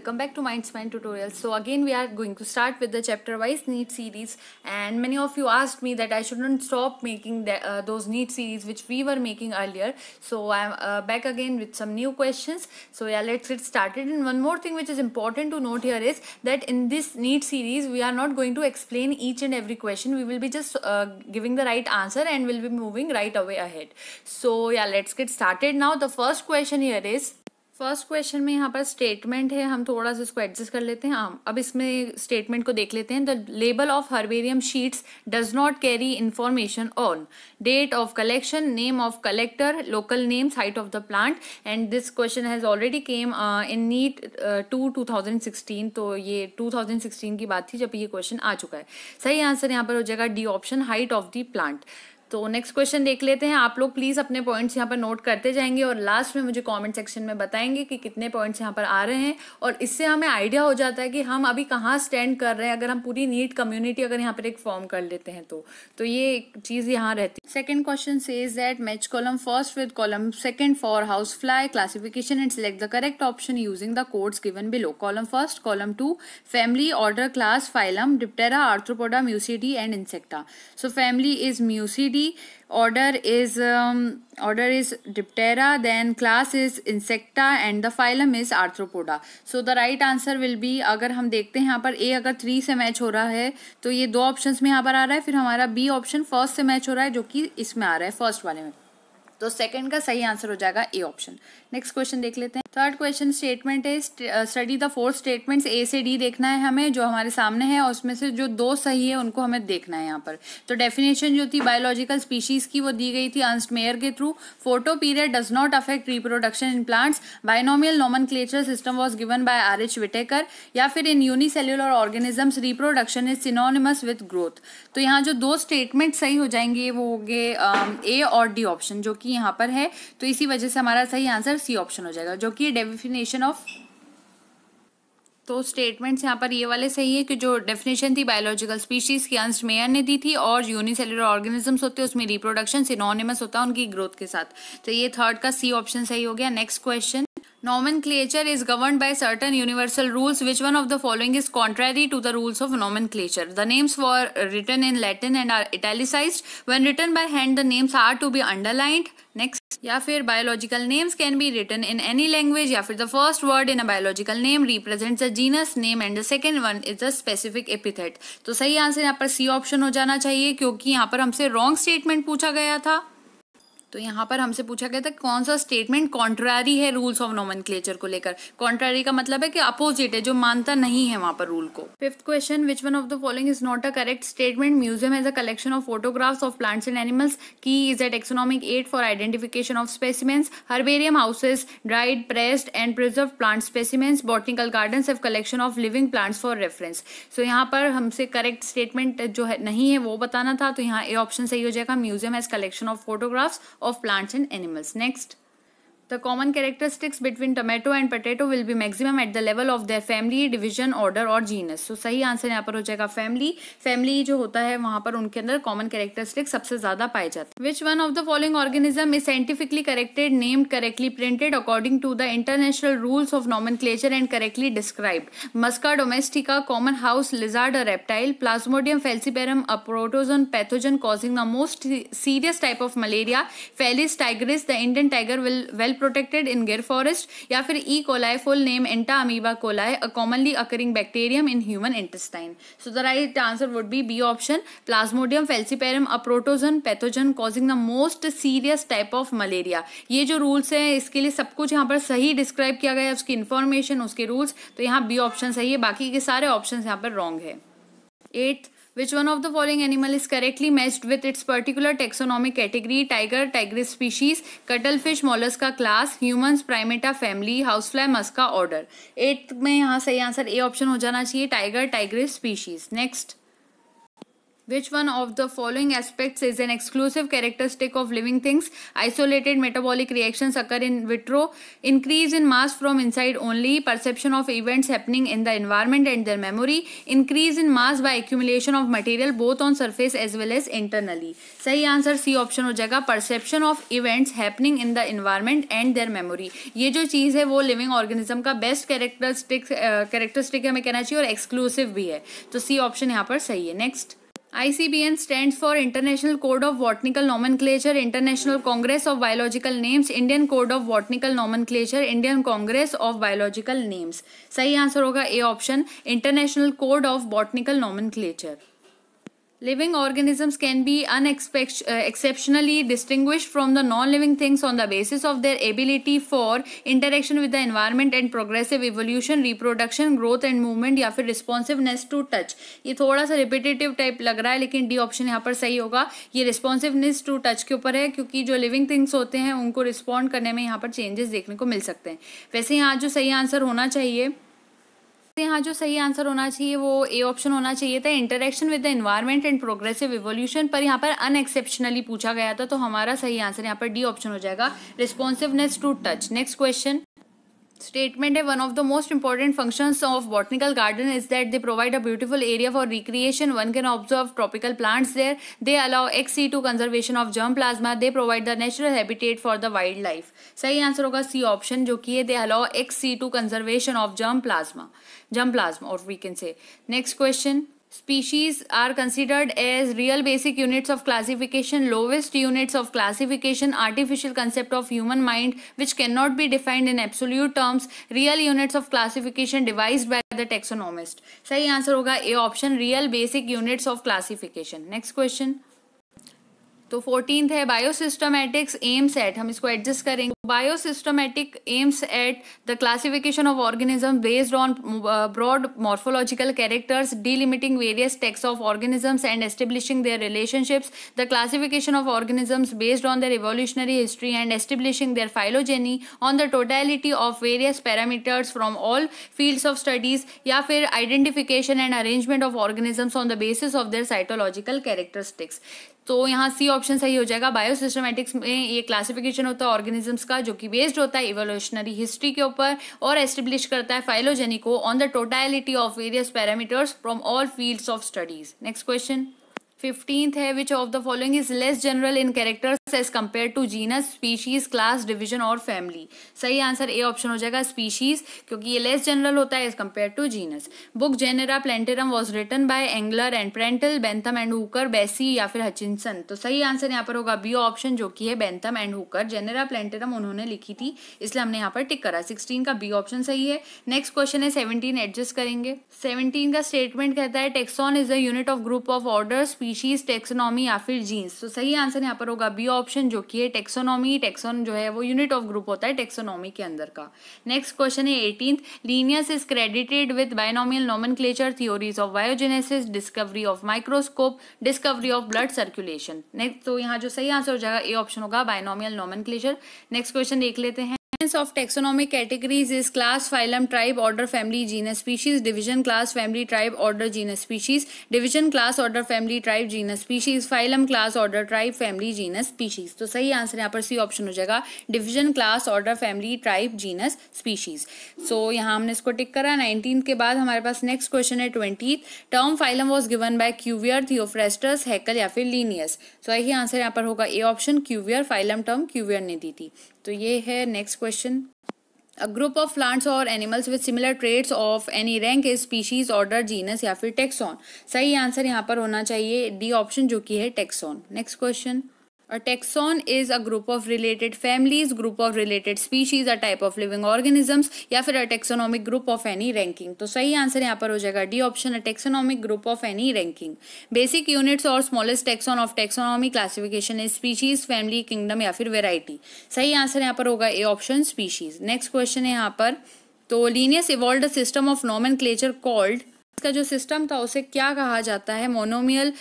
welcome back to Mindspan tutorials. So again we are going to start with the chapter wise neat series and many of you asked me that I shouldn't stop making the, uh, those neat series which we were making earlier. So I am uh, back again with some new questions. So yeah let's get started and one more thing which is important to note here is that in this neat series we are not going to explain each and every question. We will be just uh, giving the right answer and we'll be moving right away ahead. So yeah let's get started now. The first question here is first question में यहाँ पर statement है हम थोड़ा सा इसको adjust कर लेते हैं हाँ अब इसमें स्टेटमेंट को देख लेते हैं the label of herbarium sheets does not carry information on date of collection name of collector local names height of the plant and this question has already came in NEET two two thousand sixteen तो ये to thousand sixteen की बात थी जब ये question आ चुका है सही आंसर यहाँ पर हो जाएगा D option height of the plant तो नेक्स्ट क्वेश्चन देख लेते हैं आप लोग प्लीज़ अपने पॉइंट्स यहाँ पर नोट करते जाएंगे और लास्ट में मुझे कमेंट सेक्शन में बताएंगे कि कितने पॉइंट्स यहाँ पर आ रहे हैं और इससे हमें आइडिया हो जाता है कि हम अभी कहाँ स्टैंड कर रहे हैं अगर हम पूरी नीट कम्युनिटी अगर यहाँ पर एक फॉर्म कर लेते हैं तो तो ये चीज़ यहाँ रहती है सेकेंड क्वेश्चन से is that match column first with column second for housefly classification and select the correct option using the codes given below column first column two family order class phylum Diptera Arthropoda Muscidae and Insecta so family is Muscidae family order is order is Diptera then class is Insecta and the phylum is Arthropoda so the right answer will be अगर हम देखते हैं यहाँ पर ए अगर three से match हो रहा है तो ये दो ऑप्शन में यहाँ पर आ रहा है फिर हमारा बी ऑप्शन फर्स्ट से मैच हो रहा है जो कि इसमें आ रहा है फर्स्ट वाले में तो सेकेंड का सही आंसर हो जाएगा ए ऑप्शन नेक्स्ट क्वेश्चन देख लेते हैं थर्ड क्वेश्चन स्टेटमेंट है study the four statements A से डी देखना है हमें जो हमारे सामने है और उसमें से जो दो सही है उनको हमें देखना है यहाँ पर तो डेफिनेशन जो थी बायोलॉजिकल स्पीशीज की वो दी गई थी अंस्ट मेयर के through photoperiod does not affect reproduction in plants binomial नॉमन system was given by R H Whittaker या फिर in unicellular organisms reproduction is synonymous with growth तो यहाँ जो दो स्टेटमेंट सही हो जाएंगे वो हो गए ए um, और डी ऑप्शन जो कि यहाँ पर है तो इसी वजह से हमारा सही आंसर सी ऑप्शन हो जाएगा जो की डेफिनेशन ऑफ तो स्टेटमेंट्स यहाँ पर ये वाले सही है कि जो डेफिनेशन थी बायोलॉजिकल स्पीशीज़ की अंश मेयर ने दी थी और यूनिसेलुलर ऑर्गेनिजम्स होते हैं उसमें रिप्रोडक्शन सिनोनिमस होता है उनकी ग्रोथ के साथ तो ये थर्ड का सी ऑप्शन सही हो गया next question nomenclature is govern by certain universal rules which one of the following is contrary to the rules of nomenclature the names for written in Latin and are italicise when written by hand the names are to be underlined next या फिर biological names can be written in any language या फिर the first word in a biological name represent the genus name and the second one is the specific epithet तो सही answer यहाँ पर C option हो जाना चाहिए क्योंकि यहाँ पर हमसे रॉन्ग स्टेटमेंट पूछा गया था तो यहाँ पर हमसे पूछा गया था कौन सा स्टेटमेंट कॉन्ट्रारी है रूल्स ऑफ नॉमन को लेकर कॉन्ट्रारी का मतलब है कि अपोजिट है जो मानता नहीं है वहाँ पर रूल को fifth question which one of the following is not a correct statement museum has a collection of photographs of plants and animals key is a taxonomic aid for identification of specimens herbarium houses dried pressed and preserve plant specimens botanical garden have collection of living plants for reference so यहाँ पर हमसे correct statement जो है नहीं है वो बताना था तो यहाँ ए ऑप्शन सही हो जाएगा museum has collection of photographs of plants and animals. Next, The common characteristics between tomato and potato will be maximum at the level of their family, division, order or genus. So सही answer यहाँ पर हो जाएगा family family जो होता है वहां पर उनके अंदर कॉमन कैरेक्टरिस्टिक्स सबसे ज्यादा पाए जाते हैं which one of the following organism is scientifically corrected named correctly printed according to the international rules of nomenclature and correctly describe Musca domestica common house lizard a reptile Plasmodium falciparum a protozoan pathogen causing the most serious type of malaria Felis tigris the Indian tiger will well protected in Gir forest या फिर E coli full name Entamoeba coli a commonly occurring bacterium in human intestine so the right answer would be B option Plasmodium falciparum a protozoan pathogen causing the most serious type of malaria ये जो rules है इसके लिए सब कुछ यहाँ पर सही डिस्क्राइब किया गया है उसकी इन्फॉर्मेशन उसके रूल्स तो यहाँ बी ऑप्शन सही है बाकी के सारे ऑप्शन यहाँ पर रॉन्ग है eight which one of the following animal is correctly matched with its particular taxonomic category tiger tigress species cuttlefish mollusca class humans primata family housefly musca order eighth में यहाँ सही आंसर ए ऑप्शन हो जाना चाहिए tiger tigress species next Which one of the following aspects is an exclusive characteristic of living things? Isolated metabolic reactions occur in vitro, increase in mass from inside only, perception of events happening in the environment and their memory, increase in mass by accumulation of material both on surface as well as internally. सही answer C option हो जाएगा perception of events happening in the environment and their memory ये जो चीज़ है वो living organism का best characteristic characteristic हमें कहना चाहिए और एक्सक्लूसिव भी है तो सी ऑप्शन यहाँ पर सही है next ICBN stands for International Code of Botanical Nomenclature, International Congress of Biological Names, Indian Code of Botanical Nomenclature, Indian Congress of Biological Names. सही आंसर होगा A option international code of botanical नॉमन living organisms can be exceptionally distinguish from the non living things on the basis of their ability for interaction with the environment and progressive evolution reproduction growth and movement या फिर responsiveness to touch ये थोड़ा सा repetitive type लग रहा है लेकिन D option यहाँ पर सही होगा ये रिस्पॉन्सिवनेस टू टच के ऊपर है क्योंकि जो लिविंग थिंग्स होते हैं उनको रिस्पॉन्ड करने में यहाँ पर चेंजेस देखने को मिल सकते हैं वैसे यहाँ जो सही आंसर होना चाहिए सकते हैं यहाँ जो सही आंसर होना चाहिए वो ए ऑप्शन होना चाहिए था interaction with the environment and progressive evolution पर यहाँ पर अनएक्सेप्शनली पूछा गया था तो हमारा सही आंसर यहाँ पर डी ऑप्शन हो जाएगा responsiveness to touch next question statement है one of the most important function of botanical garden is that they provide a beautiful area for recreation one can observe tropical plants there they allow ex situ conservation of germplasm they provide the natural habitat for the wildlife सही answer होगा C option जो कि है they allow ex situ conservation of germ plasma जम plasma और we can say next question Species are considered as real basic units of classification, lowest units of classification, artificial concept of human mind which cannot be defined in absolute terms, real units of classification devised by the taxonomist. सही answer होगा A option. Real basic units of classification. Next question. तो fourteen है biosystematics aims at हम इसको adjust करेंगे biosystematic aims at the classification of organism based on broad morphological characters delimiting various taxa of organisms and establishing their relationships the classification of organisms based on their revolutionary history and establishing their phylogeny on the totality of various parameters from all fields of studies या फिर identification and arrangement of organisms on the basis of there cytological characteristics तो यहाँ C option सही हो जाएगा बायोसिस्टमेटिक्स में ये classification होता है ऑर्गेनिजम्स का जो कि बेस्ड होता है इवोल्यूशनरी हिस्ट्री के ऊपर और एस्टेब्लिश करता है फाइलोजेनी को on the totality of various parameters from all fields of studies next question fifteenth है which of the following is less general in character as compare to genus species class division और family सही answer A option हो जाएगा species क्योंकि ये less general होता है as compare to genus book Genera Plantarum was written by Engler and Prantl Bentham and Hooker Bessey या फिर हचिनसन तो सही आंसर यहाँ पर होगा बी ऑप्शन जो कि है Bentham and Hooker Genera Plantarum उन्होंने लिखी थी इसलिए हमने यहाँ पर टिक करा सिक्सटीन का बी ऑप्शन सही है नेक्स्ट क्वेश्चन है सेवनटीन एडजस्ट करेंगे सेवनटीन का स्टेटमेंट कहता है taxon is the unit of group of order species taxonomy या फिर जीन्स तो सही आंसर यहाँ पर होगा बी ऑप्शन ऑप्शन जो कि है टेक्सोनॉमी टेक्सोन जो है वो यूनिट ऑफ ग्रुप होता है टेक्सोनॉमी के अंदर का नेक्स्ट क्वेश्चन है eighteen Linnaeus is credited with nomenclature theories of biogenesis discovery of microscope discovery of blood circulation next तो यहाँ जो सही आंसर हो जाएगा ए ऑप्शन होगा बाइनोमियल नॉमन नेक्स्ट क्वेश्चन देख लेते हैं classifications of taxonomic categories is class phylum tribe order family genus species division class family tribe order genus species division class order family tribe genus species phylum class order tribe family genus species तो सही answer यहाँ पर C option हो जाएगा division class order family tribe genus species so यहाँ हमने इसको tick करा नाइनटीन के बाद हमारे पास नेक्स्ट क्वेश्चन है twenty term phylum was given by Cuvier Theophrastus Haeckel या फिर लीनियस सो यही आंसर यहाँ पर होगा A option Cuvier phylum term Cuvier ने दी थी तो ये है next question a group of plants और animals with similar traits of any rank is species order genus या फिर टेक्सॉन सही आंसर यहाँ पर होना चाहिए डी ऑप्शन जो कि है taxon next question A taxon is a group of related families, group of related species, a type of living organisms या फिर a taxonomic group of any ranking. तो सही आंसर यहाँ पर हो जाएगा D option a taxonomic group of any ranking. Basic units or smallest taxon of taxonomy classification is species, family, kingdom या फिर variety. सही आंसर यहाँ पर होगा A option species. Next question है यहाँ पर तो Linnaeus evolve system of nomenclature called का जो सिस्टम था उसे क्या कहा जाता है मोनोमियल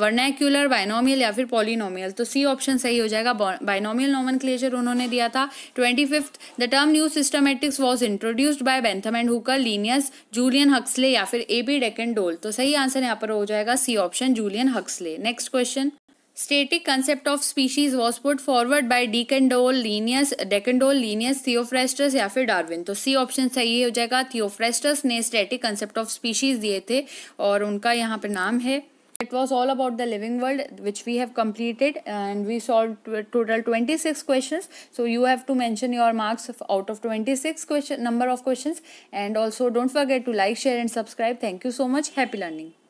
वर्नैक्यूलर बाइनोमियल या फिर पॉलिनोमियल तो सी ऑप्शन सही हो जाएगा बाइनोमियल नॉमन उन्होंने दिया था twenty fifth the term new systematics was introduced by Bentham and Hooker Linnaeus Julian Huxley या फिर ए बी डेकेंडोल तो सही आंसर यहाँ पर हो जाएगा C option Julian Huxley next question static concept of species was put forward by de Candolle Linnaeus de Candolle Linnaeus Theophrastus या फिर डार्विन तो सी ऑप्शन सही हो जाएगा थियोफ्रेस्टस ने स्टेटिक कंसेप्ट ऑफ स्पीशीज दिए थे और उनका यहाँ पर नाम है it was all about the living world which we have completed and we solve total twenty six question so you have to mention your marks out of twenty six question number of question and also don't forget to like share and subscribe thank you so much happy learning